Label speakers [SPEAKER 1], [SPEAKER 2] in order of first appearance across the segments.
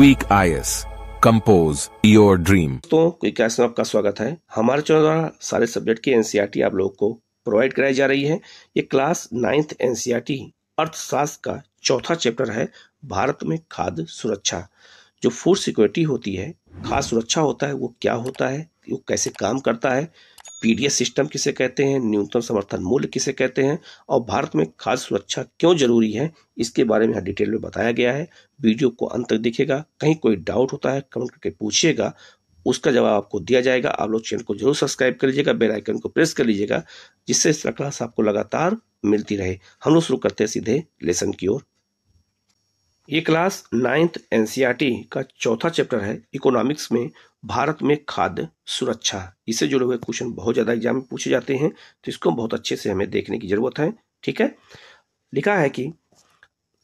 [SPEAKER 1] quick IS compose your dream तो quick class में आपका स्वागत है हमारे चैनल द्वारा सारे सब्जेक्ट की एनसीईआरटी e आप लोगों को प्रोवाइड कराई जा रही है ये क्लास नाइन्थ एनसीईआरटी अर्थशास्त्र का चौथा चैप्टर है भारत में खाद्य सुरक्षा जो फूड सिक्योरिटी होती है खाद्य सुरक्षा होता है वो क्या होता है वो कैसे काम करता है पीडीएस सिस्टम किसे कहते हैं न्यूनतम समर्थन मूल्य किसे कहते हैं और भारत में खाद्य सुरक्षा क्यों जरूरी है इसके बारे में यहाँ डिटेल में बताया गया है वीडियो को अंत तक देखेगा कहीं कोई डाउट होता है कमेंट करके पूछिएगा उसका जवाब आपको दिया जाएगा आप लोग चैनल को जरूर सब्सक्राइब कर लीजिएगा बेल आइकन को प्रेस कर लीजिएगा जिससे इस क्लास आपको लगातार मिलती रहे हम लोग शुरू करते हैं सीधे लेसन की ओर ये क्लास नाइन्थ एनसीईआरटी का चौथा चैप्टर है इकोनॉमिक्स में भारत में खाद्य सुरक्षा इससे जुड़े हुए क्वेश्चन बहुत ज़्यादा एग्जाम में पूछे जाते हैं तो इसको बहुत अच्छे से हमें देखने की ज़रूरत है ठीक है लिखा है कि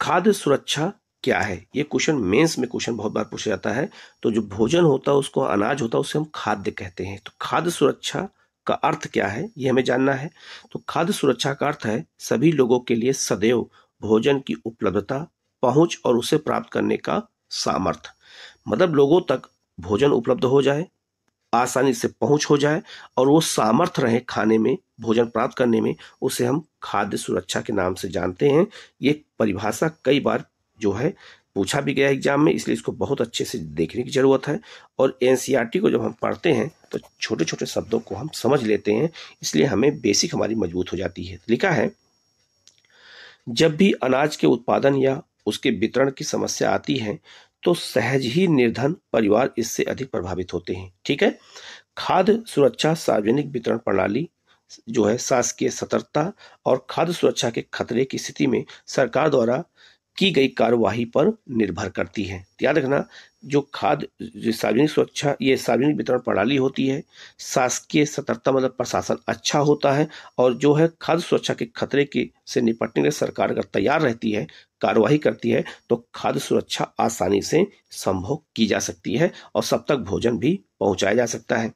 [SPEAKER 1] खाद्य सुरक्षा क्या है ये क्वेश्चन मेंस में क्वेश्चन बहुत बार पूछा जाता है तो जो भोजन होता है उसको अनाज होता है उसे हम खाद्य कहते हैं तो खाद्य सुरक्षा का अर्थ क्या है ये हमें जानना है तो खाद्य सुरक्षा का अर्थ है सभी लोगों के लिए सदैव भोजन की उपलब्धता पहुंच और उसे प्राप्त करने का सामर्थ्य मतलब लोगों तक भोजन उपलब्ध हो जाए आसानी से पहुंच हो जाए और वो सामर्थ्य रहे खाने में भोजन प्राप्त करने में उसे हम खाद्य सुरक्षा के नाम से जानते हैं ये परिभाषा कई बार जो है पूछा भी गया एग्जाम में इसलिए इसको बहुत अच्छे से देखने की ज़रूरत है और एन e को जब हम पढ़ते हैं तो छोटे छोटे शब्दों को हम समझ लेते हैं इसलिए हमें बेसिक हमारी मजबूत हो जाती है लिखा है जब भी अनाज के उत्पादन या उसके वितरण की समस्या आती है तो सहज ही निर्धन परिवार इससे अधिक प्रभावित होते हैं ठीक है खाद्य सुरक्षा सार्वजनिक वितरण प्रणाली जो है शासकीय सतर्कता और खाद्य सुरक्षा के खतरे की स्थिति में सरकार द्वारा की गई कार्यवाही पर निर्भर करती है याद रखना जो खाद्य सार्वजनिक सुरक्षा ये सार्वजनिक वितरण प्रणाली होती है शासकीय सतर्कता मतलब प्रशासन अच्छा होता है और जो है खाद्य सुरक्षा के खतरे के से निपटने के सरकार अगर तैयार रहती है कार्यवाही करती है तो खाद्य सुरक्षा आसानी से संभव की जा सकती है और सब तक भोजन भी पहुंचाया जा सकता है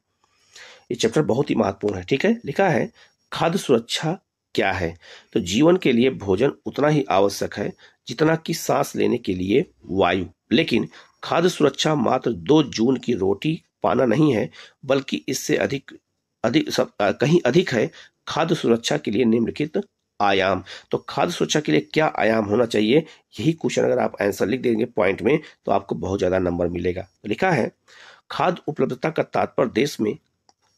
[SPEAKER 1] ये चैप्टर बहुत ही महत्वपूर्ण है ठीक है लिखा है खाद्य सुरक्षा क्या है तो जीवन के लिए भोजन उतना ही आवश्यक है जितना कि सांस लेने के लिए वायु लेकिन खाद्य सुरक्षा मात्र दो जून की रोटी पाना नहीं है बल्कि इससे अधिक अधिक सब आ, कहीं अधिक है खाद्य सुरक्षा के लिए निम्नलिखित आयाम तो खाद्य सुरक्षा के लिए क्या आयाम होना चाहिए यही क्वेश्चन अगर आप आंसर लिख देंगे पॉइंट में तो आपको बहुत ज़्यादा नंबर मिलेगा लिखा है खाद्य उपलब्धता का तात्पर्य देश में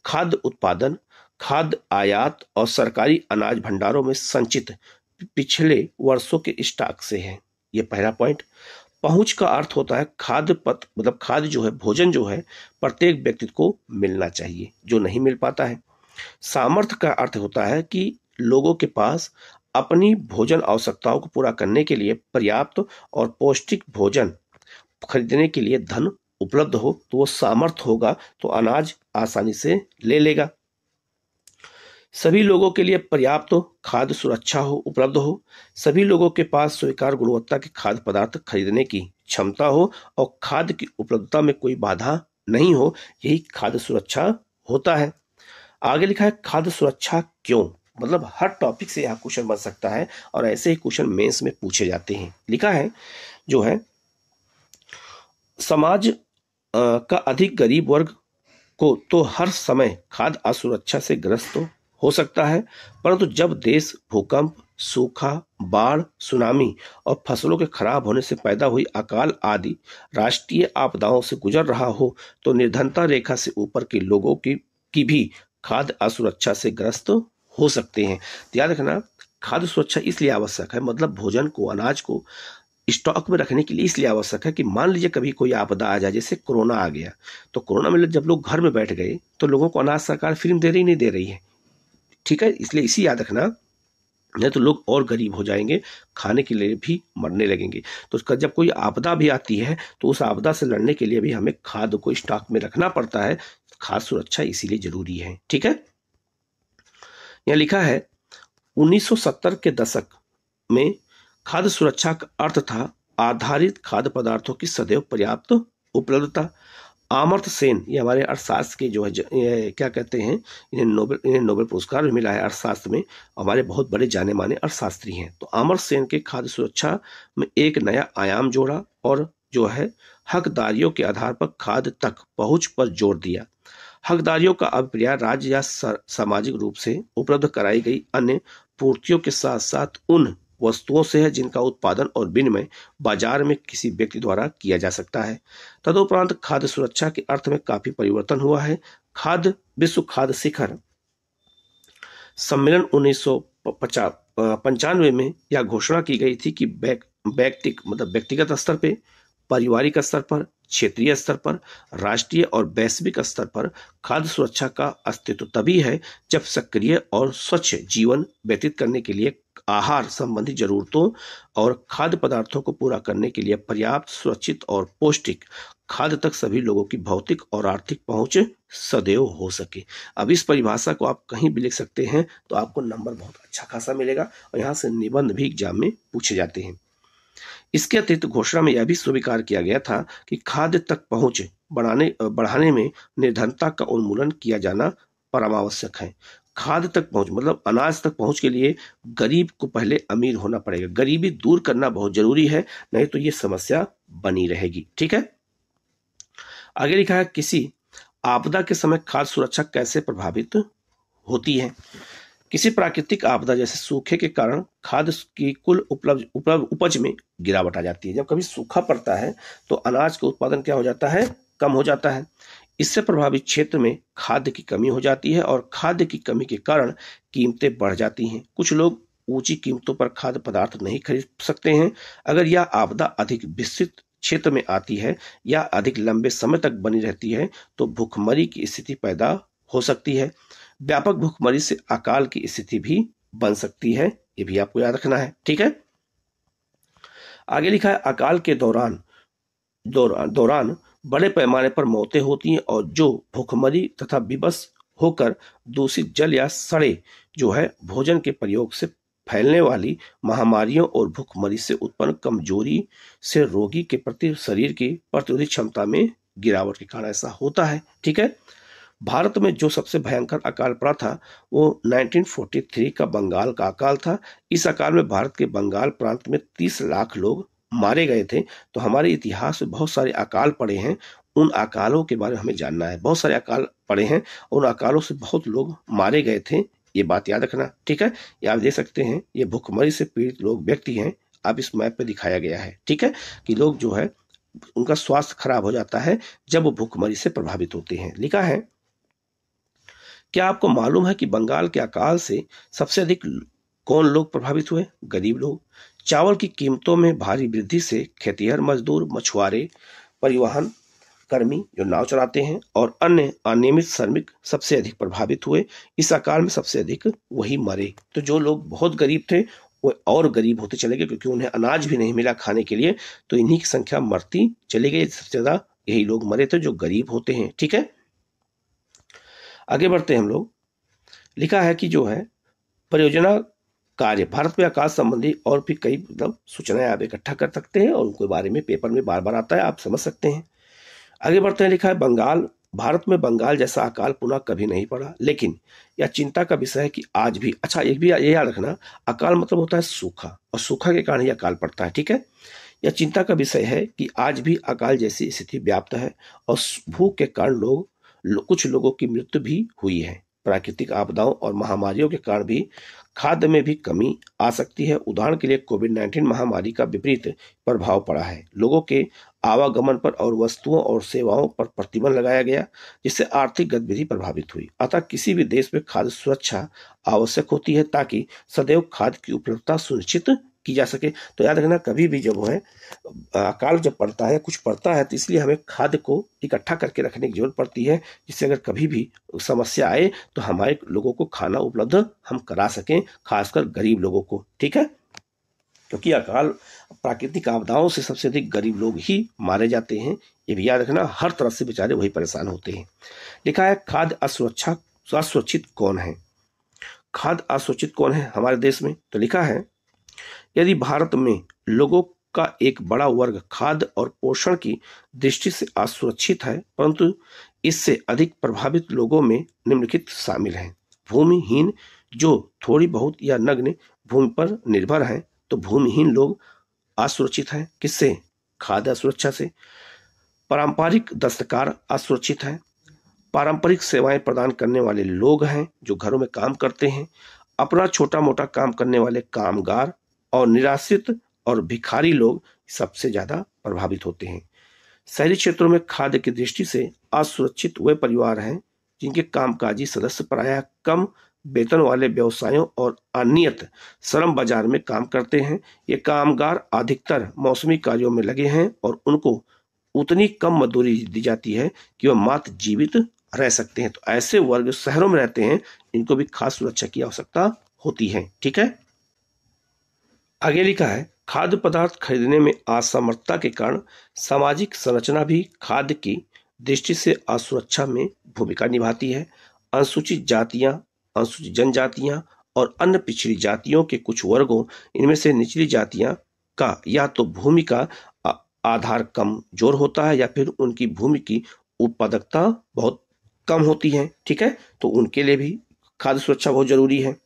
[SPEAKER 1] खाद्य उत्पादन खाद्य आयात और सरकारी अनाज भंडारों में संचित पिछले वर्षों के स्टॉक से है यह पहला पॉइंट पहुंच का अर्थ होता है खाद्य पथ मतलब खाद्य जो है भोजन जो है प्रत्येक व्यक्ति को मिलना चाहिए जो नहीं मिल पाता है सामर्थ्य का अर्थ होता है कि लोगों के पास अपनी भोजन आवश्यकताओं को पूरा करने के लिए पर्याप्त और पौष्टिक भोजन खरीदने के लिए धन उपलब्ध हो तो वो सामर्थ होगा तो अनाज आसानी से ले लेगा सभी लोगों के लिए पर्याप्त हो खाद्य सुरक्षा हो उपलब्ध हो सभी लोगों के पास स्वीकार गुणवत्ता के खाद्य पदार्थ खरीदने की क्षमता हो और खाद्य की उपलब्धता में कोई बाधा नहीं हो यही खाद्य सुरक्षा होता है आगे लिखा है खाद्य सुरक्षा क्यों मतलब हर टॉपिक से यह क्वेश्चन बन सकता है और ऐसे ही क्वेश्चन मेंस में पूछे जाते हैं लिखा है जो है समाज का अधिक गरीब वर्ग को तो हर समय खाद्य असुरक्षा से ग्रस्त हो हो सकता है परंतु जब देश भूकंप सूखा बाढ़ सुनामी और फसलों के खराब होने से पैदा हुई अकाल आदि राष्ट्रीय आपदाओं से गुजर रहा हो तो निर्धनता रेखा से ऊपर के लोगों की की भी खाद्य असुरक्षा से ग्रस्त हो सकते हैं तो याद रखना खाद्य सुरक्षा इसलिए आवश्यक है मतलब भोजन को अनाज को स्टॉक में रखने के लिए इसलिए आवश्यक है कि मान लीजिए कभी कोई आपदा आ जाए जैसे कोरोना आ गया तो कोरोना में जब लोग घर में बैठ गए तो लोगों को अनाज सरकार फ्री में दे रही नहीं दे रही है ठीक है इसलिए इसी याद रखना नहीं तो लोग और गरीब हो जाएंगे खाने के लिए भी मरने लगेंगे तो उसका जब कोई आपदा भी आती है तो उस आपदा से लड़ने के लिए भी हमें खाद को स्टॉक में रखना पड़ता है खाद सुरक्षा इसीलिए जरूरी है ठीक है यहाँ लिखा है 1970 के दशक में खाद्य सुरक्षा का अर्थ था आधारित खाद्य पदार्थों की सदैव पर्याप्त उपलब्धता आमर्थ सेन ये हमारे अर्थशास्त्र के जो है ज, क्या कहते हैं इन्हें नोबेल इन्हें नोबेल पुरस्कार भी मिला है अर्थशास्त्र में हमारे बहुत बड़े जाने माने अर्थशास्त्री हैं तो आमर्थ सेन के खाद्य सुरक्षा में एक नया आयाम जोड़ा और जो है हकदारियों के आधार पर खाद्य तक पहुंच पर जोर दिया हकदारियों का अभिप्राय राज्य या सामाजिक रूप से उपलब्ध कराई गई अन्य पूर्तियों के साथ साथ उन वस्तुओं से है जिनका उत्पादन और विनिमय बाजार में किसी व्यक्ति द्वारा किया जा सकता है तदुपरांत खाद्य सुरक्षा के अर्थ में काफी परिवर्तन हुआ है खाद्य विश्व खाद्य शिखर सम्मेलन उन्नीस पंचानवे में यह घोषणा की गई थी कि व्यक्तिक मतलब व्यक्तिगत स्तर पे पारिवारिक स्तर पर क्षेत्रीय स्तर पर राष्ट्रीय और वैश्विक स्तर पर खाद्य सुरक्षा का अस्तित्व तभी है जब सक्रिय और स्वच्छ जीवन व्यतीत करने के लिए आहार संबंधी जरूरतों और खाद्य पदार्थों को पूरा करने के लिए पर्याप्त सुरक्षित और पौष्टिक खाद्य तक सभी लोगों की भौतिक और आर्थिक पहुंच सदैव हो सके अब इस परिभाषा को आप कहीं भी लिख सकते हैं तो आपको नंबर बहुत अच्छा खासा मिलेगा और यहाँ से निबंध भी एग्जाम में पूछे जाते हैं इसके अतिरिक्त घोषणा में यह भी स्वीकार किया गया था कि खाद्य तक पहुंच बढ़ाने बढ़ाने में निर्धनता का उन्मूलन किया जाना परमावश्यक है खाद तक पहुंच मतलब अनाज तक पहुंच के लिए गरीब को पहले अमीर होना पड़ेगा गरीबी दूर करना बहुत जरूरी है नहीं तो ये समस्या बनी रहेगी ठीक है आगे लिखा है किसी आपदा के समय खाद्य सुरक्षा कैसे प्रभावित होती है किसी प्राकृतिक आपदा जैसे सूखे के कारण खाद्य की कुल उपलब्ध उपलब्ध उपज में गिरावट आ जाती है जब कभी सूखा पड़ता है तो अनाज का उत्पादन क्या हो जाता है कम हो जाता है इससे प्रभावित क्षेत्र में खाद्य की कमी हो जाती है और खाद्य की कमी के कारण कीमतें बढ़ जाती हैं कुछ लोग ऊंची कीमतों पर खाद्य पदार्थ नहीं खरीद सकते हैं अगर यह आपदा अधिक विस्तृत क्षेत्र में आती है या अधिक लंबे समय तक बनी रहती है तो भूखमरी की स्थिति पैदा हो सकती है व्यापक भूखमरी से अकाल की स्थिति भी बन सकती है ये भी आपको याद रखना है ठीक है आगे लिखा है अकाल के दौरान दौरान बड़े पैमाने पर मौतें होती हैं और जो भूखमरी तथा विवश होकर दूषित जल या सड़े जो है भोजन के प्रयोग से फैलने वाली महामारियों और भूखमरी से उत्पन्न कमजोरी से रोगी के प्रति शरीर की प्रतिरोधी क्षमता में गिरावट के कारण ऐसा होता है ठीक है भारत में जो सबसे भयंकर अकाल पड़ा था वो 1943 का बंगाल का अकाल था इस अकाल में भारत के बंगाल प्रांत में 30 लाख लोग मारे गए थे तो हमारे इतिहास में बहुत सारे अकाल पड़े हैं उन अकालों के बारे में हमें जानना है बहुत सारे अकाल पड़े हैं उन अकालों से बहुत लोग मारे गए थे ये बात याद रखना ठीक है ये आप देख सकते हैं ये भूखमरी से पीड़ित लोग व्यक्ति हैं आप इस मैप पे दिखाया गया है ठीक है कि लोग जो है उनका स्वास्थ्य खराब हो जाता है जब वो भूखमरी से प्रभावित होते हैं लिखा है क्या आपको मालूम है कि बंगाल के अकाल से सबसे अधिक कौन लोग प्रभावित हुए गरीब लोग चावल की कीमतों में भारी वृद्धि से खेतीहर मजदूर मछुआरे परिवहन कर्मी जो नाव चलाते हैं और अन्य अनियमित श्रमिक सबसे अधिक प्रभावित हुए इस अकाल में सबसे अधिक वही मरे तो जो लोग बहुत गरीब थे वो और गरीब होते चले गए क्योंकि उन्हें अनाज भी नहीं मिला खाने के लिए तो इन्हीं की संख्या मरती चली गई सबसे ज़्यादा यही लोग मरे थे जो गरीब होते हैं ठीक है आगे बढ़ते हैं हम लोग लिखा है कि जो है परियोजना कार्य भारत में आकाश संबंधी और भी कई मतलब सूचनाएं आप इकट्ठा कर सकते हैं और उनके बारे में पेपर में बार बार आता है आप समझ सकते हैं आगे बढ़ते हैं लिखा है बंगाल भारत में बंगाल जैसा अकाल पुनः कभी नहीं पड़ा लेकिन यह चिंता का विषय है कि आज भी अच्छा एक भी ये याद रखना अकाल मतलब होता है सूखा और सूखा के कारण यह अकाल पड़ता है ठीक है यह चिंता का विषय है कि आज भी अकाल जैसी स्थिति व्याप्त है और भूख के कारण लोग कुछ लोगों की मृत्यु भी हुई है प्राकृतिक आपदाओं और महामारियों के कारण भी खाद्य में भी कमी आ सकती है उदाहरण के लिए कोविड 19 महामारी का विपरीत प्रभाव पड़ा है लोगों के आवागमन पर और वस्तुओं और सेवाओं पर प्रतिबंध लगाया गया जिससे आर्थिक गतिविधि प्रभावित हुई अतः किसी भी देश में खाद्य सुरक्षा आवश्यक होती है ताकि सदैव खाद्य की उपलब्धता सुनिश्चित की जा सके तो याद रखना कभी भी जब है अकाल जब पड़ता है कुछ पड़ता है तो इसलिए हमें खाद को इकट्ठा करके रखने की जरूरत पड़ती है जिससे अगर कभी भी समस्या आए तो हमारे लोगों को खाना उपलब्ध हम करा सकें खासकर गरीब लोगों को ठीक है क्योंकि अकाल प्राकृतिक आपदाओं से सबसे अधिक गरीब लोग ही मारे जाते हैं ये भी याद रखना हर तरह से बेचारे वही परेशान होते हैं लिखा है खाद्य असुरक्षा असुरक्षित कौन है खाद्य असुरक्षित कौन है हमारे देश में तो लिखा है यदि भारत में लोगों का एक बड़ा वर्ग खाद्य और पोषण की दृष्टि से असुरक्षित है परंतु इससे अधिक प्रभावित लोगों में निम्नलिखित शामिल हैं भूमिहीन जो थोड़ी बहुत या नग्न भूमि पर निर्भर हैं तो भूमिहीन लोग असुरक्षित हैं किससे खाद्य असुरक्षा से पारंपरिक दस्तकार असुरक्षित हैं पारंपरिक सेवाएं प्रदान करने वाले लोग हैं जो घरों में काम करते हैं अपना छोटा मोटा काम करने वाले कामगार और निराश्रित और भिखारी लोग सबसे ज्यादा प्रभावित होते हैं शहरी क्षेत्रों में खाद्य की दृष्टि से असुरक्षित वे परिवार हैं जिनके कामकाजी सदस्य प्रायः कम वेतन वाले व्यवसायों और अनियत श्रम बाजार में काम करते हैं ये कामगार अधिकतर मौसमी कार्यों में लगे हैं और उनको उतनी कम मजदूरी दी जाती है कि वह मात जीवित रह सकते हैं तो ऐसे वर्ग शहरों में रहते हैं इनको भी खास सुरक्षा की आवश्यकता होती है ठीक है आगे लिखा है खाद्य पदार्थ खरीदने में असमर्थता के कारण सामाजिक संरचना भी खाद्य की दृष्टि से असुरक्षा में भूमिका निभाती है अनुसूचित जातियां अनुसूचित जनजातियां और अन्य पिछड़ी जातियों के कुछ वर्गों इनमें से निचली जातियां का या तो भूमि का आधार कम जोर होता है या फिर उनकी भूमि की उत्पादकता बहुत कम होती है ठीक है तो उनके लिए भी खाद्य सुरक्षा बहुत जरूरी है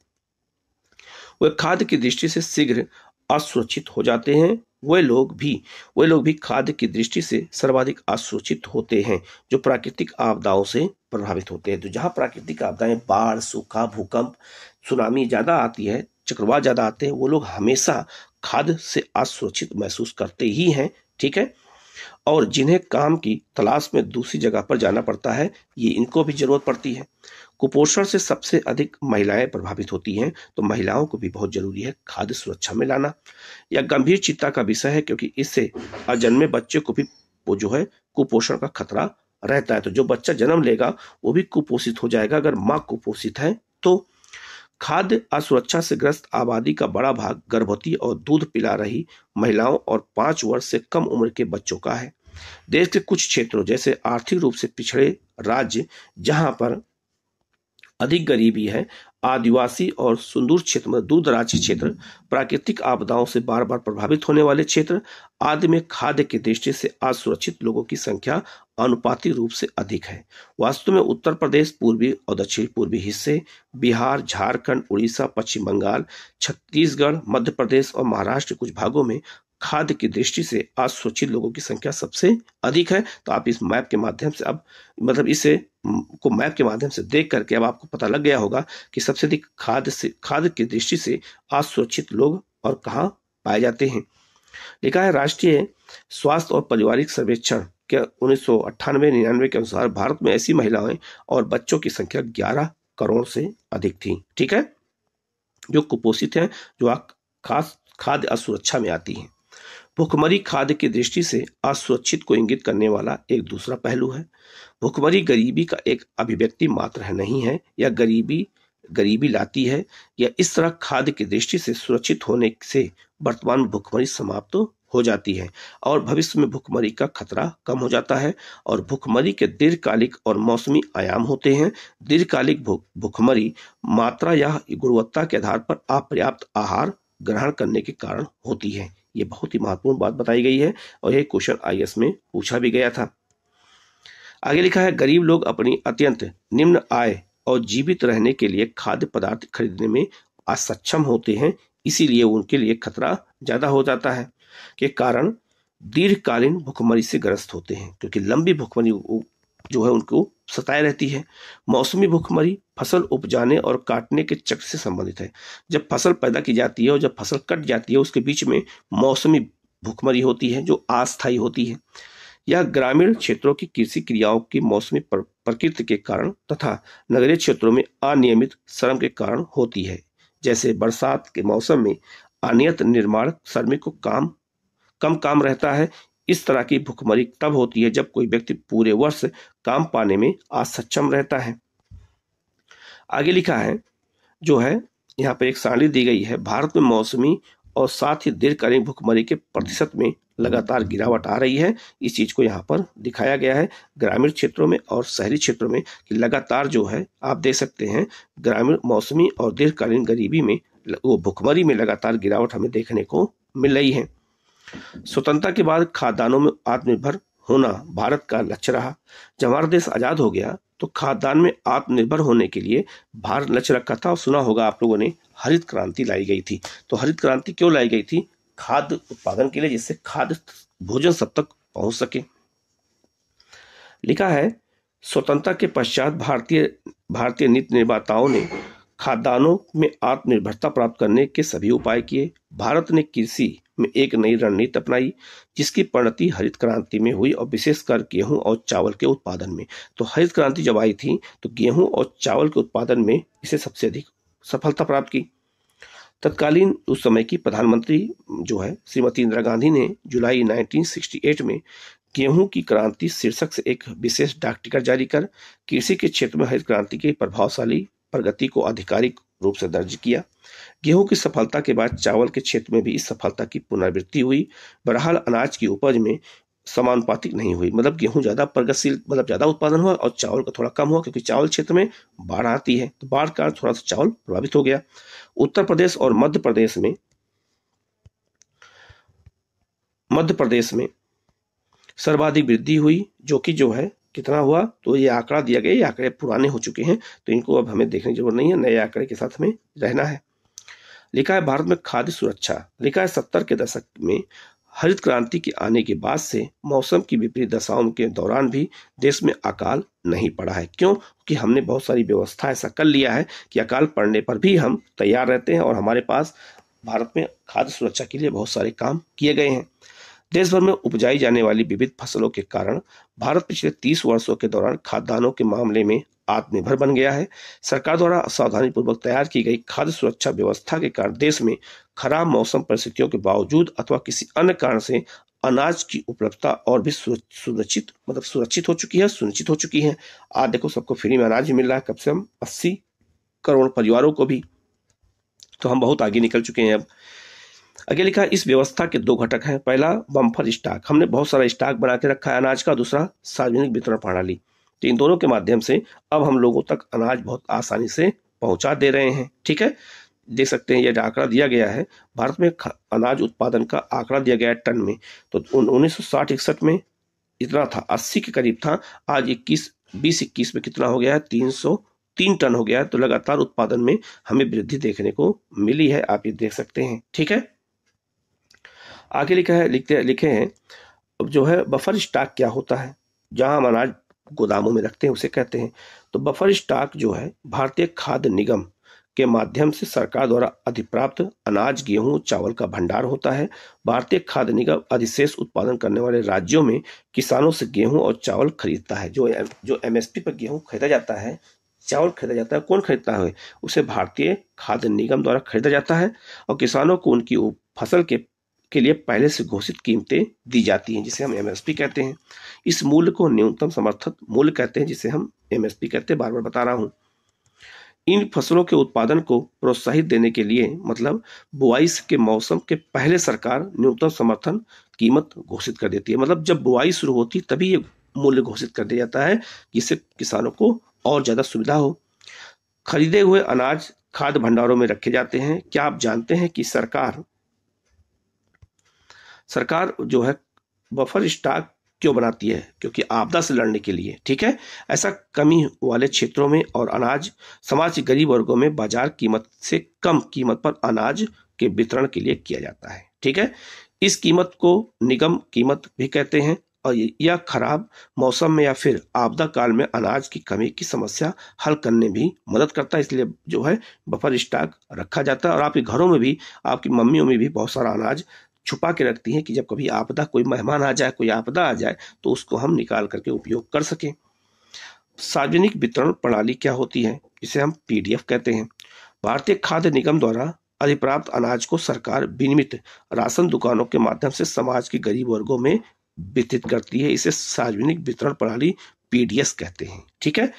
[SPEAKER 1] वह खाद्य की दृष्टि से शीघ्र असुरक्षित हो जाते हैं वे लोग भी वे लोग भी खाद्य की दृष्टि से सर्वाधिक असुरक्षित होते हैं जो प्राकृतिक आपदाओं से प्रभावित होते हैं तो जहाँ प्राकृतिक आपदाएं बाढ़ सूखा भूकंप सुनामी ज़्यादा आती है चक्रवात ज़्यादा आते हैं वो लोग हमेशा खाद्य से असुरक्षित महसूस करते ही हैं ठीक है और जिन्हें काम की तलाश में दूसरी जगह पर जाना पड़ता है ये इनको भी जरूरत पड़ती है कुपोषण से सबसे अधिक महिलाएं प्रभावित होती हैं तो महिलाओं को भी बहुत जरूरी है खाद्य सुरक्षा में लाना यह गंभीर चिंता का विषय है क्योंकि इससे अजन्मे बच्चे को भी वो जो है कुपोषण का खतरा रहता है तो जो बच्चा जन्म लेगा वो भी कुपोषित हो जाएगा अगर माँ कुपोषित है तो खाद्य असुरक्षा से ग्रस्त आबादी का बड़ा भाग गर्भवती और दूध पिला रही महिलाओं और पांच वर्ष से कम उम्र के बच्चों का है देश के कुछ क्षेत्रों जैसे आर्थिक रूप से पिछड़े राज्य जहां पर अधिक गरीबी है आदिवासी और सुंदूर क्षेत्र में दूर दराजी क्षेत्र प्राकृतिक आपदाओं से बार बार प्रभावित होने वाले क्षेत्र आदि में खाद्य की दृष्टि से असुरक्षित लोगों की संख्या अनुपाती रूप से अधिक है वास्तव में उत्तर प्रदेश पूर्वी और दक्षिण पूर्वी हिस्से बिहार झारखंड उड़ीसा पश्चिम बंगाल छत्तीसगढ़ मध्य प्रदेश और महाराष्ट्र के कुछ भागों में खाद्य की दृष्टि से असुरक्षित लोगों की संख्या सबसे अधिक है तो आप इस मैप के माध्यम से अब मतलब इसे को मैप के माध्यम से देख करके अब आपको पता लग गया होगा कि सबसे अधिक खाद्य से खाद्य की दृष्टि से असुरक्षित लोग और कहाँ पाए जाते हैं लिखा है राष्ट्रीय स्वास्थ्य और पारिवारिक सर्वेक्षण के उन्नीस सौ अट्ठानवे के अनुसार भारत में ऐसी महिलाएं और बच्चों की संख्या ग्यारह करोड़ से अधिक थी ठीक है जो कुपोषित हैं जो खास खाद्य असुरक्षा में आती हैं भुखमरी खाद्य की दृष्टि से असुरक्षित को इंगित करने वाला एक दूसरा पहलू है भुखमरी गरीबी का एक अभिव्यक्ति मात्र है नहीं है या गरीबी गरीबी लाती है या इस तरह खाद्य की दृष्टि से सुरक्षित होने से वर्तमान भुखमरी समाप्त तो हो जाती है और भविष्य में भूखमरी का खतरा कम हो जाता है और भूखमरी के दीर्घकालिक और मौसमी आयाम होते हैं दीर्घकालिक भूखमरी मात्रा या गुणवत्ता के आधार पर अपर्याप्त आहार ग्रहण करने के कारण होती है ये बहुत ही महत्वपूर्ण बात बताई गई है और यह क्वेश्चन आई में पूछा भी गया था आगे लिखा है गरीब लोग अपनी अत्यंत निम्न आय और जीवित रहने के लिए खाद्य पदार्थ खरीदने में असक्षम होते हैं इसीलिए उनके लिए खतरा ज़्यादा हो जाता है के कारण दीर्घकालीन भुखमरी से ग्रस्त होते हैं क्योंकि लंबी भुखमरी जो है उनको सताए रहती है मौसमी भुखमरी फसल उपजाने और काटने के चक्र से संबंधित है जब फसल पैदा की जाती है और जब फसल कट जाती है उसके बीच में मौसमी भुखमरी होती है जो अस्थायी होती है यह ग्रामीण क्षेत्रों की कृषि क्रियाओं की मौसमी प्रकृति के कारण तथा नगरीय क्षेत्रों में अनियमित श्रम के कारण होती है जैसे बरसात के मौसम में अनियत निर्माण श्रमिक को काम कम काम रहता है इस तरह की भुखमरी तब होती है जब कोई व्यक्ति पूरे वर्ष काम पाने में असक्षम रहता है आगे लिखा है जो है यहाँ पर एक सारणी दी गई है भारत में मौसमी और साथ ही दीर्घकालीन भुखमरी के प्रतिशत में लगातार गिरावट आ रही है इस चीज को यहाँ पर दिखाया गया है ग्रामीण क्षेत्रों में और शहरी क्षेत्रों में कि लगातार जो है आप देख सकते हैं ग्रामीण मौसमी और दीर्घकालीन गरीबी में वो भुखमरी में लगातार गिरावट हमें देखने को मिल रही है स्वतंत्रता के बाद खाद्यान्नों में आत्मनिर्भर होना भारत का लक्ष्य रहा जब हमारा देश आज़ाद हो गया तो खाद्यान्न में आत्मनिर्भर होने के लिए भारत लक्ष्य रखा था और सुना होगा आप लोगों ने हरित क्रांति लाई गई थी तो हरित क्रांति क्यों लाई गई थी खाद्य उत्पादन के लिए जिससे खाद्य भोजन सब तक पहुंच सके लिखा है स्वतंत्रता के पश्चात भारतीय भारतीय नीति निर्माताओं ने खाद्यान्नों में आत्मनिर्भरता प्राप्त करने के सभी उपाय किए भारत ने कृषि में एक नई रणनीति अपनाई जिसकी परिणति हरित क्रांति में हुई और विशेषकर गेहूं और चावल के उत्पादन में तो हरित क्रांति जब आई थी तो गेहूं और चावल के उत्पादन में इसे सबसे अधिक सफलता प्राप्त की तत्कालीन उस समय की प्रधानमंत्री जो है श्रीमती इंदिरा गांधी ने जुलाई 1968 में गेहूं की क्रांति शीर्षक से एक विशेष डाक टिकट जारी कर कृषि के क्षेत्र में हरित क्रांति के प्रभावशाली प्रगति को आधिकारिक रूप से दर्ज किया गेहूं की सफलता के बाद चावल के क्षेत्र में भी इस सफलता की पुनरावृत्ति हुई बहरहाल अनाज की उपज में समानुपातिक नहीं हुई मतलब गेहूं ज़्यादा प्रगतिशील मतलब ज़्यादा उत्पादन हुआ और चावल का थोड़ा कम हुआ क्योंकि चावल क्षेत्र में बाढ़ आती है तो बाढ़ कारण थोड़ा सा चावल प्रभावित हो गया उत्तर प्रदेश और मध्य प्रदेश में मध्य प्रदेश में सर्वाधिक वृद्धि हुई जो कि जो है कितना हुआ तो ये आंकड़ा दिया गया ये आंकड़े पुराने हो चुके हैं तो इनको अब हमें देखने की जरूरत नहीं है नए आंकड़े के साथ हमें रहना है लिखा है भारत में खाद्य सुरक्षा लिखा है सत्तर के दशक में हरित क्रांति के आने के बाद से मौसम की विपरीत दशाओं के दौरान भी देश में अकाल नहीं पड़ा है क्यों क्योंकि हमने बहुत सारी व्यवस्था ऐसा कर लिया है कि अकाल पड़ने पर भी हम तैयार रहते हैं और हमारे पास भारत में खाद्य सुरक्षा के लिए बहुत सारे काम किए गए हैं देश भर में उपजाई जाने वाली विविध फसलों के कारण भारत पिछले तीस वर्षों के दौरान खाद्यान्नों के मामले में आत्मनिर्भर बन गया है सरकार द्वारा पूर्वक तैयार की गई खाद्य सुरक्षा व्यवस्था के कारण देश में खराब मौसम परिस्थितियों के बावजूद अथवा किसी अन्य कारण से अनाज की उपलब्धता और भी सुनिश्चित मतलब सुरक्षित हो चुकी है सुनिश्चित हो चुकी है आज देखो सबको फ्री में अनाज मिल रहा है कम से कम अस्सी करोड़ परिवारों को भी तो हम बहुत आगे निकल चुके हैं अब आगे लिखा इस व्यवस्था के दो घटक हैं पहला बम्फर स्टॉक हमने बहुत सारा स्टॉक बना के रखा है अनाज का दूसरा सार्वजनिक वितरण प्रणाली तो इन दोनों के माध्यम से अब हम लोगों तक अनाज बहुत आसानी से पहुंचा दे रहे हैं ठीक है देख सकते हैं यह आंकड़ा दिया गया है भारत में अनाज उत्पादन का आंकड़ा दिया गया है टन में तो उन्नीस सौ इकसठ में इतना था 80 के करीब था आज 21 बीस इक्कीस में कितना हो गया है तीन सौ तीन टन हो गया है तो लगातार उत्पादन में हमें वृद्धि देखने को मिली है आप ये देख सकते हैं ठीक है आगे लिखा है लिखते लिखे हैं जो है बफर स्टॉक क्या होता है जहां हम अनाज गोदामों में रखते हैं उसे कहते हैं तो बफर स्टॉक जो है भारतीय खाद्य निगम के माध्यम से सरकार द्वारा अधिप्राप्त अनाज गेहूं चावल का भंडार होता है भारतीय खाद्य निगम अधिशेष उत्पादन करने वाले राज्यों में किसानों से गेहूं और चावल खरीदता है जो जो एमएसपी पर गेहूं खरीदा जाता है चावल खरीदा जाता है कौन खरीदता है उसे भारतीय खाद्य निगम द्वारा खरीदा जाता है और किसानों को उनकी फसल के के लिए पहले से घोषित कीमतें दी जाती हैं जिसे हम एमएसपी कहते हैं इस मूल्य को न्यूनतम समर्थक मूल्य कहते हैं जिसे हम एमएसपी कहते हैं बार बार बता रहा हूँ इन फसलों के उत्पादन को प्रोत्साहित देने के लिए मतलब बुआई के मौसम के पहले सरकार न्यूनतम समर्थन कीमत घोषित कर देती है मतलब जब बुआई शुरू होती तभी ये मूल्य घोषित कर दिया जाता है जिससे किसानों को और ज़्यादा सुविधा हो खरीदे हुए अनाज खाद भंडारों में रखे जाते हैं क्या आप जानते हैं कि सरकार सरकार जो है बफर स्टॉक क्यों बनाती है क्योंकि आपदा से लड़ने के लिए ठीक है ऐसा कमी वाले क्षेत्रों में और अनाज समाज के गरीब वर्गों में बाजार कीमत से कम कीमत पर अनाज के वितरण के लिए किया जाता है ठीक है इस कीमत को निगम कीमत भी कहते हैं और यह खराब मौसम में या फिर आपदा काल में अनाज की कमी की समस्या हल करने भी मदद करता है इसलिए जो है बफर स्टॉक रखा जाता है और आपके घरों में भी आपकी मम्मियों में भी बहुत सारा अनाज छुपा के रखती हैं कि जब कभी आपदा कोई मेहमान आ जाए कोई आपदा आ जाए तो उसको हम निकाल करके उपयोग कर सकें सार्वजनिक वितरण प्रणाली क्या होती है जिसे हम पीडीएफ कहते हैं भारतीय खाद्य निगम द्वारा अधिप्राप्त अनाज को सरकार विनिमित राशन दुकानों के माध्यम से समाज के गरीब वर्गों में वितरित करती है इसे सार्वजनिक वितरण प्रणाली पीडीएस कहते हैं ठीक है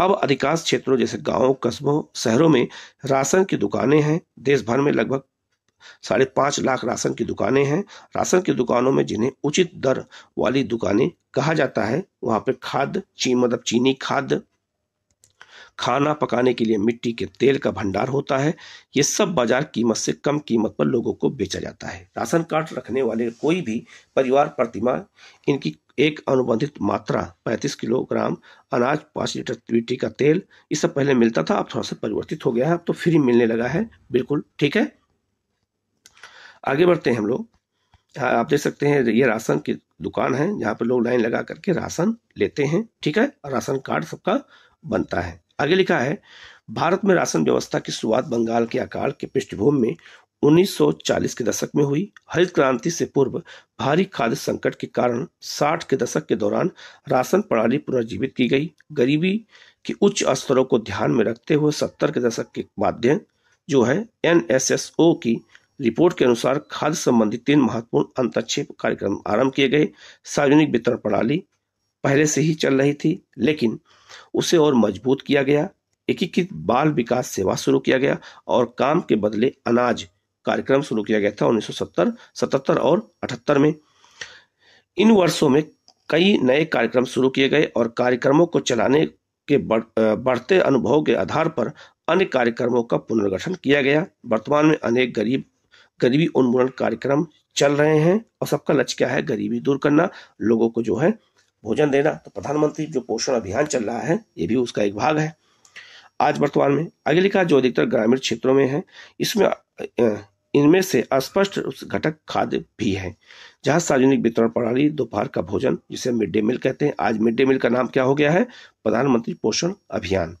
[SPEAKER 1] अब अधिकांश क्षेत्रों जैसे गांवों कस्बों शहरों में राशन की दुकानें हैं देश भर में लगभग साढ़े पाँच लाख राशन की दुकानें हैं राशन की दुकानों में जिन्हें उचित दर वाली दुकानें कहा जाता है वहाँ पर खाद ची मतलब चीनी खाद खाना पकाने के लिए मिट्टी के तेल का भंडार होता है ये सब बाजार कीमत से कम कीमत पर लोगों को बेचा जाता है राशन कार्ड रखने वाले कोई भी परिवार प्रतिमा इनकी एक अनुबंधित मात्रा 35 किलोग्राम अनाज पाँच लीटर मिट्टी का तेल ये सब पहले मिलता था अब थोड़ा सा परिवर्तित हो गया है अब तो फ्री मिलने लगा है बिल्कुल ठीक है आगे बढ़ते हैं हम लोग हाँ आप देख सकते हैं ये राशन की दुकान है जहाँ पर लोग लाइन लगा करके राशन लेते हैं ठीक है राशन कार्ड सबका बनता है आगे लिखा है भारत में राशन व्यवस्था की शुरुआत बंगाल के आकार के पृष्ठभूमि में 1940 के दशक में हुई हरित क्रांति से पूर्व भारी खाद्य संकट के कारण 60 के दशक के दौरान राशन प्रणाली पुनर्जीवित की गई गरीबी के उच्च स्तरों को ध्यान में रखते हुए 70 के दशक के माध्यम जो है एन की रिपोर्ट के अनुसार खाद्य संबंधी तीन महत्वपूर्ण अंतक्षेप कार्यक्रम आरंभ किए गए सार्वजनिक वितरण प्रणाली पहले से ही चल रही थी लेकिन उसे और मजबूत किया गया एकीकृत बाल विकास सेवा शुरू किया गया और काम के बदले अनाज कार्यक्रम शुरू किया गया था 1970, 77 और 78 में इन वर्षों में कई नए कार्यक्रम शुरू किए गए और कार्यक्रमों को चलाने के बढ़ते अनुभव के आधार पर अन्य कार्यक्रमों का पुनर्गठन किया गया वर्तमान में अनेक गरीब गरीबी उन्मूलन कार्यक्रम चल रहे हैं और सबका लक्ष्य क्या है गरीबी दूर करना लोगों को जो है भोजन देना तो प्रधानमंत्री जो पोषण अभियान चल रहा है ये भी उसका एक भाग है आज वर्तमान में अगले का जो अधिकतर ग्रामीण क्षेत्रों में है इसमें इनमें से अस्पष्ट घटक खाद्य भी है जहां सार्वजनिक वितरण प्रणाली दोपहर का भोजन जिसे मिड डे मील कहते हैं आज मिड डे मील का नाम क्या हो गया है प्रधानमंत्री पोषण अभियान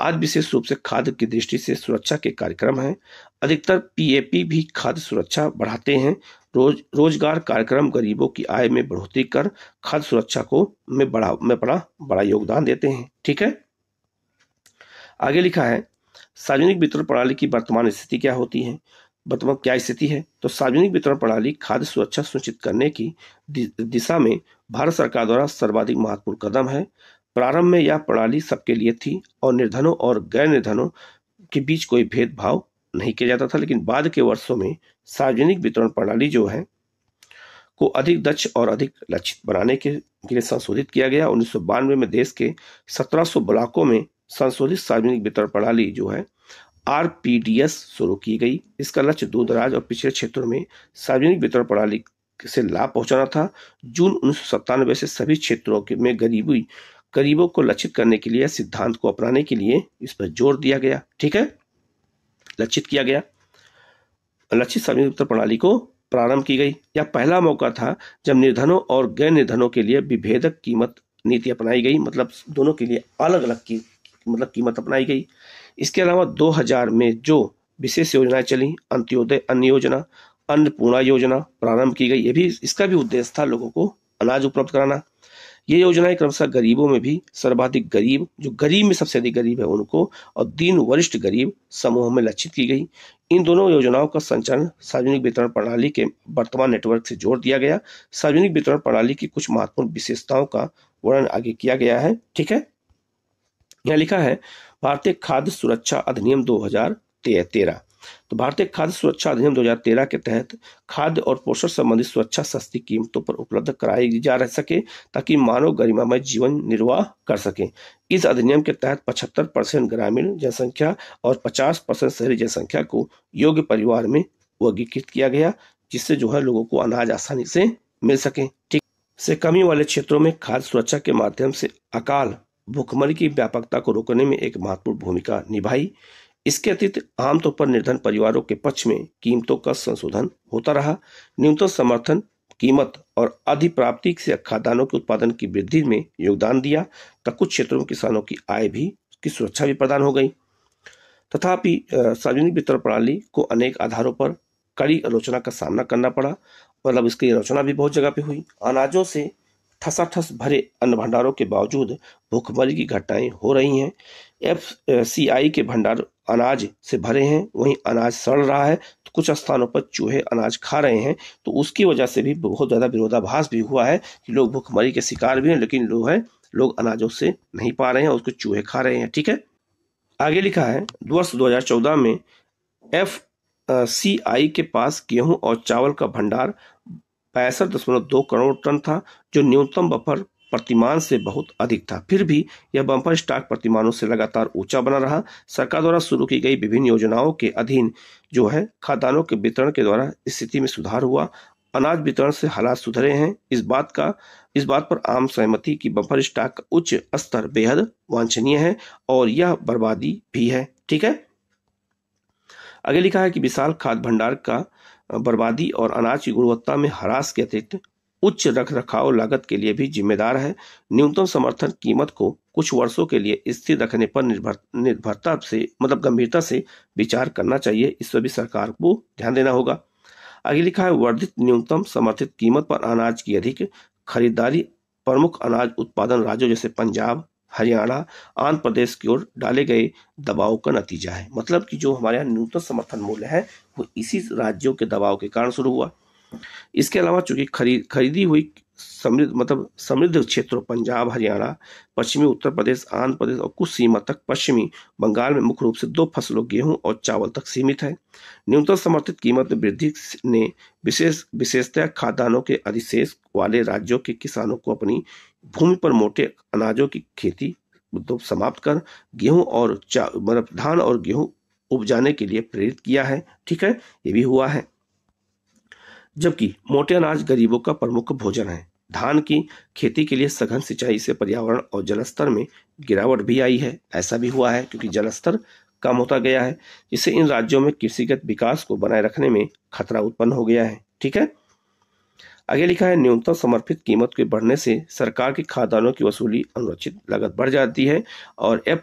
[SPEAKER 1] आज विशेष रूप से खाद्य की दृष्टि से सुरक्षा के कार्यक्रम हैं अधिकतर पीएपी भी खाद्य सुरक्षा बढ़ाते हैं रोज रोजगार कार्यक्रम गरीबों की आय में बढ़ोतरी कर खाद्य सुरक्षा को में बड़ा में बड़ा बड़ा योगदान देते हैं ठीक है आगे लिखा है सार्वजनिक वितरण प्रणाली की वर्तमान स्थिति क्या होती है वर्तमान क्या स्थिति है तो सार्वजनिक वितरण प्रणाली खाद्य सुरक्षा सुनिश्चित करने की दिशा में भारत सरकार द्वारा सर्वाधिक महत्वपूर्ण कदम है प्रारंभ में यह प्रणाली सबके लिए थी और निर्धनों और गैर निर्धनों के बीच कोई भेदभाव नहीं किया जाता था लेकिन बाद के वर्षों में सार्वजनिक वितरण प्रणाली जो है को अधिक दक्ष और अधिक लक्षित बनाने के लिए संशोधित किया गया उन्नीस में देश के 1700 ब्लॉकों में संशोधित सार्वजनिक वितरण प्रणाली जो है आर शुरू की गई इसका लक्ष्य दूरदराज और पिछड़े क्षेत्रों में सार्वजनिक वितरण प्रणाली से लाभ पहुंचाना था जून उन्नीस से सभी क्षेत्रों में गरीबी गरीबों को लक्षित करने के लिए सिद्धांत को अपनाने के लिए इस पर जोर दिया गया ठीक है लक्षित किया गया लक्षित संयुक्त प्रणाली को प्रारंभ की गई यह पहला मौका था जब निर्धनों और गैर निर्धनों के लिए विभेदक कीमत नीति अपनाई गई मतलब दोनों के लिए अलग अलग की मतलब कीमत अपनाई गई इसके अलावा 2000 में जो विशेष योजनाएं चली अंत्योदय अन्न योजना अन्नपूर्णा योजना प्रारंभ की गई ये भी इसका भी उद्देश्य था लोगों को अनाज उपलब्ध कराना ये योजनाएं क्रमशः गरीबों में भी सर्वाधिक गरीब जो गरीब में सबसे अधिक गरीब है उनको और दीन वरिष्ठ गरीब समूह में लक्षित की गई इन दोनों योजनाओं का संचालन सार्वजनिक वितरण प्रणाली के वर्तमान नेटवर्क से जोड़ दिया गया सार्वजनिक वितरण प्रणाली की कुछ महत्वपूर्ण विशेषताओं का वर्णन आगे किया गया है ठीक है यहाँ लिखा है भारतीय खाद्य सुरक्षा अधिनियम दो हजार तेरह तो भारतीय खाद्य सुरक्षा अधिनियम 2013 के तहत खाद्य और पोषण संबंधी सुरक्षा सस्ती कीमतों पर उपलब्ध कराई जा रह सके ताकि मानव गरिमामय जीवन निर्वाह कर सके इस अधिनियम के तहत 75 परसेंट ग्रामीण जनसंख्या और 50 परसेंट शहरी जनसंख्या को योग्य परिवार में वर्गीकृत किया गया जिससे जो है लोगों को अनाज आसानी से मिल सके ठीक से कमी वाले क्षेत्रों में खाद्य सुरक्षा के माध्यम से अकाल भूखमरी की व्यापकता को रोकने में एक महत्वपूर्ण भूमिका निभाई इसके अतिरिक्त आमतौर पर निर्धन परिवारों के पक्ष में कीमतों का संशोधन होता रहा न्यूनतम समर्थन कीमत और अधिप्राप्ति से खाद्यान्नों के उत्पादन की वृद्धि में योगदान दिया तथा कुछ क्षेत्रों में किसानों की आय भी की सुरक्षा भी प्रदान हो गई तथापि सार्वजनिक वितरण प्रणाली को अनेक आधारों पर कड़ी आलोचना का सामना करना पड़ा मतलब इसकी आलोचना भी बहुत जगह पे हुई अनाजों से ठसाठस थस भरे अन्न भंडारों के बावजूद भूखमरी की घटनाएं हो रही हैं एफ सी आई के भंडार अनाज से भरे हैं वहीं अनाज सड़ रहा है तो कुछ स्थानों पर चूहे अनाज खा रहे हैं तो उसकी वजह से भी बहुत ज़्यादा विरोधाभास भी हुआ है कि लोग भूखमरी के शिकार भी हैं लेकिन लोग हैं लोग अनाजों से नहीं पा रहे हैं उसको चूहे खा रहे हैं ठीक है आगे लिखा है वर्ष दो में एफ सी आई के पास गेहूं और चावल का भंडार पैंसठ दशमलव दो करोड़ टन था जो न्यूनतम बफर प्रतिमान से बहुत अधिक था फिर भी यह बम्पर स्टॉक प्रतिमानों से लगातार ऊंचा बना रहा सरकार द्वारा शुरू की गई विभिन्न योजनाओं के अधीन जो है खाद्यान्नों के वितरण के द्वारा स्थिति में सुधार हुआ अनाज वितरण से हालात सुधरे हैं इस बात का इस बात पर आम सहमति की बम्पर स्टॉक का उच्च स्तर बेहद वांछनीय है और यह बर्बादी भी है ठीक है आगे लिखा है कि विशाल खाद भंडार का बर्बादी और अनाज की गुणवत्ता में हरास के अतिरिक्त उच्च रख रखाव लागत के लिए भी जिम्मेदार है न्यूनतम समर्थन कीमत को कुछ वर्षों के लिए स्थिर रखने पर निर्भर निर्भरता से मतलब गंभीरता से विचार करना चाहिए इस पर भी सरकार को ध्यान देना होगा आगे लिखा है वर्धित न्यूनतम समर्थित कीमत पर अनाज की अधिक खरीदारी प्रमुख अनाज उत्पादन राज्यों जैसे पंजाब हरियाणा आंध्र प्रदेश की ओर डाले गए दबाव का नतीजा है मतलब कि जो हमारे यहाँ न्यूनतम समर्थन मूल्य है वो इसी राज्यों के दबाव के कारण शुरू हुआ इसके अलावा चूंकि खरीद खरीदी हुई समृद्ध मतलब समृद्ध क्षेत्रों पंजाब हरियाणा पश्चिमी उत्तर प्रदेश आंध्र प्रदेश और कुछ सीमा तक पश्चिमी बंगाल में मुख्य रूप से दो फसलों गेहूं और चावल तक सीमित है न्यूनतम समर्थित कीमत में वृद्धि ने विशेष विशेषतः खाद्यान्नों के अधिशेष वाले राज्यों के किसानों को अपनी भूमि पर मोटे अनाजों की खेती समाप्त कर गेहूं और मतलब धान और गेहूं उपजाने के लिए प्रेरित किया है ठीक है ये भी हुआ है जबकि मोटे अनाज गरीबों का प्रमुख भोजन है धान की खेती के लिए सघन सिंचाई से पर्यावरण और जलस्तर में गिरावट भी आई है ऐसा भी हुआ है क्योंकि जलस्तर कम होता गया है जिससे इन राज्यों में कृषिगत विकास को बनाए रखने में खतरा उत्पन्न हो गया है ठीक है आगे लिखा है न्यूनतम समर्पित कीमत के बढ़ने से सरकार के खादानों की वसूली अनुरक्षित लागत बढ़ जाती है और एफ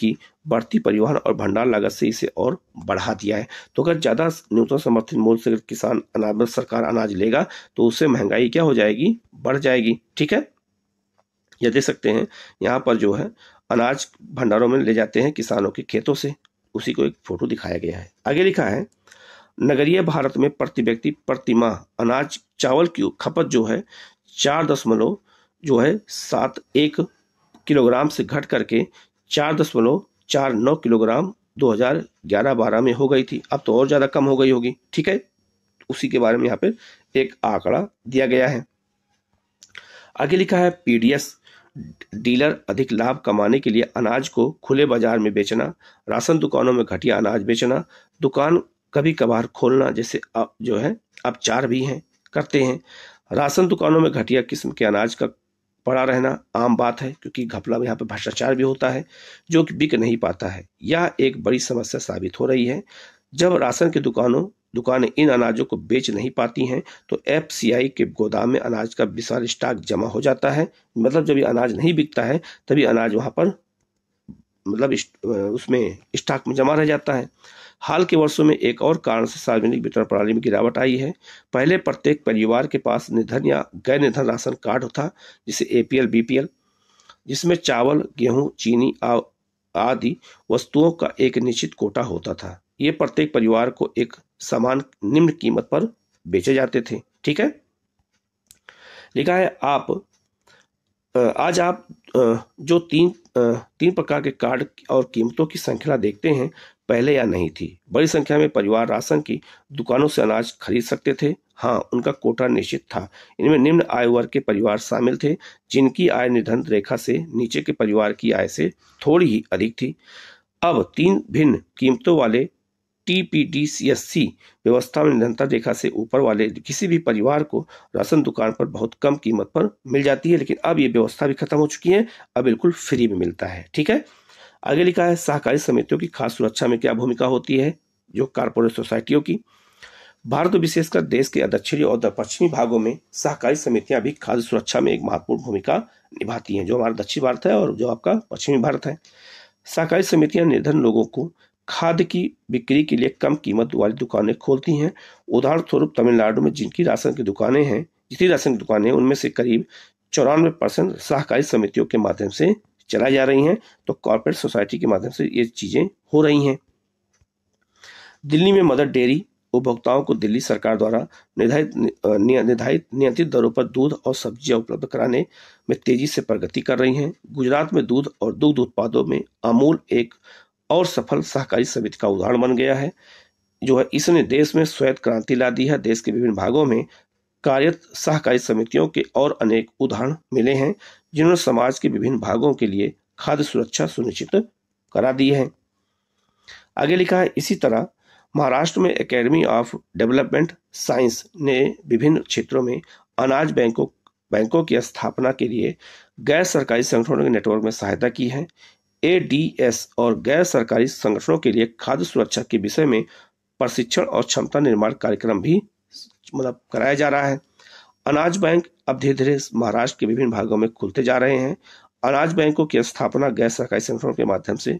[SPEAKER 1] की बढ़ती परिवहन और भंडार लागत से इसे और बढ़ा दिया है तो अगर ज़्यादा न्यूनतम समर्थन मूल्य से किसान अनाज सरकार अनाज लेगा तो उससे महंगाई क्या हो जाएगी बढ़ जाएगी ठीक है यह देख सकते हैं यहाँ पर जो है अनाज भंडारों में ले जाते हैं किसानों के खेतों से उसी को एक फोटो दिखाया गया है आगे लिखा है नगरीय भारत में प्रति व्यक्ति प्रति माह अनाज चावल की खपत जो है चार दशमलव जो है सात एक किलोग्राम से घट करके चार दशमलव चार नौ किलोग्राम 2011-12 में हो गई थी अब तो और ज़्यादा कम हो गई होगी ठीक है उसी के बारे में यहाँ पर एक आंकड़ा दिया गया है आगे लिखा है पीडीएस डीलर अधिक लाभ कमाने के लिए अनाज को खुले बाजार में बेचना राशन दुकानों में घटिया अनाज बेचना दुकान कभी कभार खोलना जैसे आप जो है आप चार भी हैं करते हैं राशन दुकानों में घटिया किस्म के अनाज का पड़ा रहना आम बात है क्योंकि घपला में यहाँ पर भ्रष्टाचार भी होता है जो कि बिक नहीं पाता है यह एक बड़ी समस्या साबित हो रही है जब राशन की दुकानों दुकानें इन अनाजों को बेच नहीं पाती हैं तो एफ के गोदाम में अनाज का विशाल स्टॉक जमा हो जाता है मतलब जब ये अनाज नहीं बिकता है तभी अनाज वहाँ पर मतलब उसमें स्टॉक में जमा रह जाता है हाल के वर्षों में एक और कारण से सार्वजनिक वितरण प्रणाली में गिरावट आई है पहले प्रत्येक परिवार के पास निधन या गैर निधन राशन कार्ड था जिसे एपीएल बीपीएल जिसमें चावल गेहूं चीनी आदि वस्तुओं का एक निश्चित कोटा होता था ये प्रत्येक परिवार को एक समान निम्न कीमत पर बेचे जाते थे ठीक है लिखा है आप आज आप जो तीन तीन प्रकार के कार्ड और कीमतों की श्रृंखला देखते हैं पहले या नहीं थी बड़ी संख्या में परिवार राशन की दुकानों से अनाज खरीद सकते थे हाँ उनका कोटा निश्चित था इनमें निम्न आय वर्ग के परिवार शामिल थे जिनकी आय निधन रेखा से नीचे के परिवार की आय से थोड़ी ही अधिक थी अब तीन भिन्न कीमतों वाले T P D C S C व्यवस्था में निरंतर रेखा से ऊपर वाले किसी भी परिवार को राशन दुकान पर बहुत कम कीमत पर मिल जाती है लेकिन अब ये व्यवस्था भी खत्म हो चुकी है अब बिल्कुल फ्री में मिलता है ठीक है आगे लिखा है सहकारी समितियों की खास सुरक्षा में क्या भूमिका होती है जो कारपोरेट सोसाइटियों की भारत विशेषकर देश के दक्षिणी और पश्चिमी भागों में सहकारी समितियां भी खाद्य सुरक्षा में एक महत्वपूर्ण भूमिका निभाती हैं जो हमारा दक्षिण भारत है और जो आपका पश्चिमी भारत है सहकारी समितियां निर्धन लोगों को खाद्य की बिक्री के लिए कम कीमत वाली दुकानें खोलती हैं उदाहरण स्वरूप तमिलनाडु में जिनकी राशन की दुकानें हैं जितनी राशन की दुकानें हैं उनमें से करीब चौरानवे परसेंट सहकारी समितियों के माध्यम से चला जा रही हैं तो कॉरपोरेट सोसाइटी के माध्यम से ये चीज़ें हो रही हैं दिल्ली में मदर डेयरी उपभोक्ताओं को दिल्ली सरकार द्वारा निर्धारित निर्धारित नियंत्रित दरों पर दूध और सब्जियां उपलब्ध कराने में तेजी से प्रगति कर रही हैं गुजरात में दूध और दुग्ध उत्पादों में अमूल एक और सफल सहकारी समिति का उदाहरण बन गया है जो है इसने देश में श्वेत क्रांति ला दी है देश के विभिन्न भागों में कार्यरत सहकारी समितियों के और अनेक उदाहरण मिले हैं जिन्होंने समाज के विभिन्न भागों के लिए खाद्य सुरक्षा सुनिश्चित करा दी है आगे लिखा है इसी तरह महाराष्ट्र में एकेडमी ऑफ डेवलपमेंट साइंस ने विभिन्न क्षेत्रों में अनाज बैंकों बैंकों की स्थापना के लिए गैर सरकारी संगठनों के नेटवर्क में सहायता की है ए और गैर सरकारी संगठनों के लिए खाद्य सुरक्षा के विषय में प्रशिक्षण और क्षमता निर्माण कार्यक्रम भी मतलब कराया जा रहा है अनाज बैंक अब धीरे धीरे महाराष्ट्र के विभिन्न भागों में खुलते जा रहे हैं अनाज बैंकों की स्थापना गैर सरकारी संगठनों के माध्यम से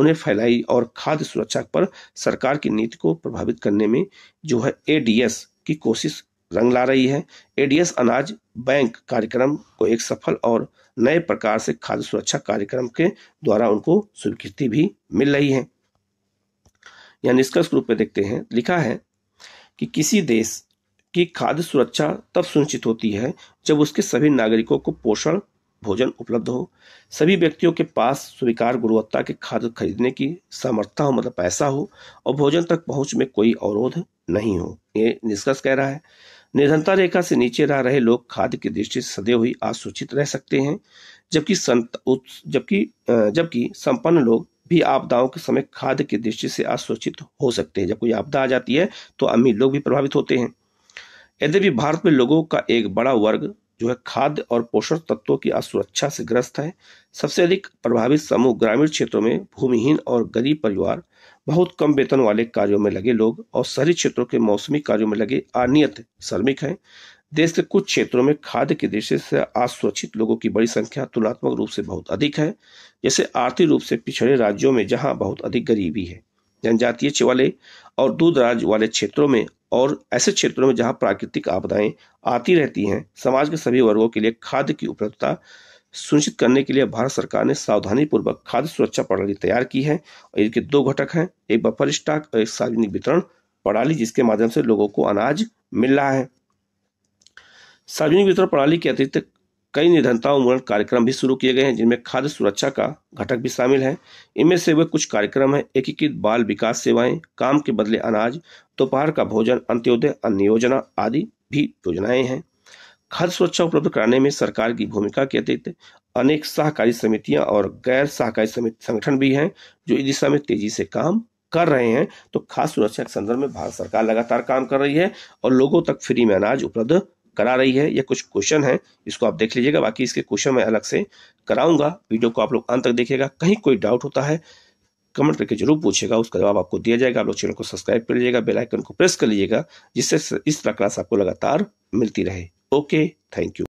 [SPEAKER 1] उन्हें फैलाई और खाद्य सुरक्षा पर सरकार की नीति को प्रभावित करने में जो है एडीएस की कोशिश रंग ला रही है एडीएस अनाज बैंक कार्यक्रम को एक सफल और नए प्रकार से खाद्य सुरक्षा कार्यक्रम के द्वारा उनको स्वीकृति भी मिल रही है या निष्कर्ष रूप में देखते हैं लिखा है कि किसी देश कि खाद्य सुरक्षा तब सुनिश्चित होती है जब उसके सभी नागरिकों को पोषण भोजन उपलब्ध हो सभी व्यक्तियों के पास स्वीकार गुणवत्ता के खाद्य खरीदने की सामर्थ्य हो मतलब पैसा हो और भोजन तक पहुंच में कोई अवरोध नहीं हो ये निष्कर्ष कह रहा है निर्धनता रेखा से नीचे रह रहे लोग खाद्य की दृष्टि से सदैव ही आसूचित रह सकते हैं जबकि जबकि जबकि संपन्न लोग भी आपदाओं के समय खाद्य की दृष्टि से आसूचित हो सकते हैं जब कोई आपदा आ जाती है तो अमीर लोग भी प्रभावित होते हैं यद्यपि भारत में लोगों का एक बड़ा वर्ग जो है खाद्य और पोषण तत्वों की असुरक्षा से ग्रस्त है सबसे अधिक प्रभावित समूह ग्रामीण क्षेत्रों में भूमिहीन और गरीब परिवार बहुत कम वेतन वाले कार्यों में लगे लोग और शहरी क्षेत्रों के मौसमी कार्यों में लगे अनियत श्रमिक हैं देश के कुछ क्षेत्रों में खाद्य की दृष्टि से असुरक्षित लोगों की बड़ी संख्या तुलनात्मक रूप से बहुत अधिक है जैसे आर्थिक रूप से पिछड़े राज्यों में जहाँ बहुत अधिक गरीबी है जनजातीय वाले और दूर वाले क्षेत्रों में और ऐसे क्षेत्रों में जहां प्राकृतिक आपदाएं आती रहती हैं समाज के सभी वर्गों के लिए खाद्य की उपलब्धता सुनिश्चित करने के लिए भारत सरकार ने सावधानी पूर्वक खाद्य सुरक्षा प्रणाली तैयार की है और इसके दो घटक हैं एक बफर स्टॉक और एक सार्वजनिक वितरण प्रणाली जिसके माध्यम से लोगों को अनाज मिल रहा है सार्वजनिक वितरण प्रणाली के अतिरिक्त कई निर्धनता उन्मूलन कार्यक्रम भी शुरू किए गए हैं जिनमें खाद्य सुरक्षा का घटक भी शामिल है इनमें से वे कुछ कार्यक्रम हैं एकीकृत बाल विकास सेवाएं काम के बदले अनाज दोपहर का भोजन अंत्योदय अन्न योजना आदि भी योजनाएं हैं खाद्य सुरक्षा उपलब्ध कराने में सरकार की भूमिका के अतिरिक्त अनेक सहकारी समितियां और गैर सहकारी समिति संगठन भी हैं जो इस दिशा में तेजी से काम कर रहे हैं तो खाद्य सुरक्षा के संदर्भ में भारत सरकार लगातार काम कर रही है और लोगों तक फ्री में अनाज उपलब्ध करा रही है या कुछ क्वेश्चन है इसको आप देख लीजिएगा बाकी इसके क्वेश्चन मैं अलग से कराऊंगा वीडियो को आप लोग अंत तक देखिएगा कहीं कोई डाउट होता है कमेंट करके जरूर पूछेगा उसका जवाब आपको दिया जाएगा आप लोग चैनल को सब्सक्राइब कर लीजिएगा बेलाइकन को प्रेस कर लीजिएगा जिससे इस तरह क्लास आपको लगातार मिलती रहे ओके थैंक यू